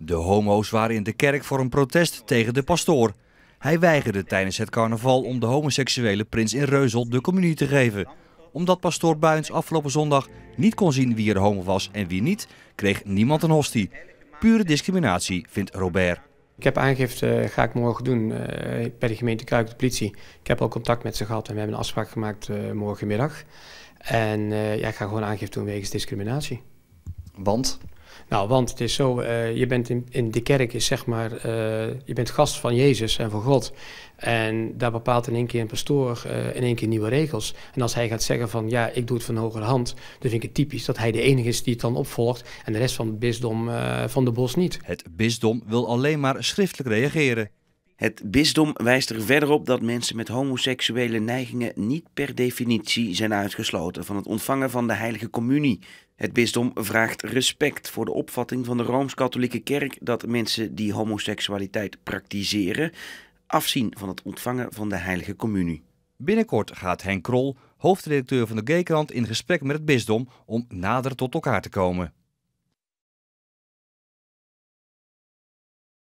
De homo's waren in de kerk voor een protest tegen de pastoor. Hij weigerde tijdens het carnaval om de homoseksuele prins in Reuzel de communie te geven. Omdat pastoor Buins afgelopen zondag niet kon zien wie er homo was en wie niet, kreeg niemand een hostie. Pure discriminatie, vindt Robert. Ik heb aangifte, eh, ga ik morgen doen, eh, bij de gemeente Kruik, de politie. Ik heb al contact met ze gehad en we hebben een afspraak gemaakt eh, morgenmiddag. En ja, ik ga gewoon aangifte doen wegens discriminatie. Want? Nou, want het is zo, eh, je bent in, in, de kerk is zeg maar, eh, je bent gast van Jezus en van God. En daar bepaalt in één keer een pastoor uh, in één keer nieuwe regels. En als hij gaat zeggen van ja, ik doe het van hogere hand, dan vind ik het typisch dat hij de enige is die het dan opvolgt en de rest van het bisdom van de bos niet. Het bisdom wil alleen maar schriftelijk reageren. Het bisdom wijst er verder op dat mensen met homoseksuele neigingen niet per definitie zijn uitgesloten van het ontvangen van de heilige communie. Het bisdom vraagt respect voor de opvatting van de Rooms-Katholieke Kerk dat mensen die homoseksualiteit praktiseren afzien van het ontvangen van de heilige communie. Binnenkort gaat Henk Krol, hoofdredacteur van de Gekrant, in gesprek met het bisdom om nader tot elkaar te komen.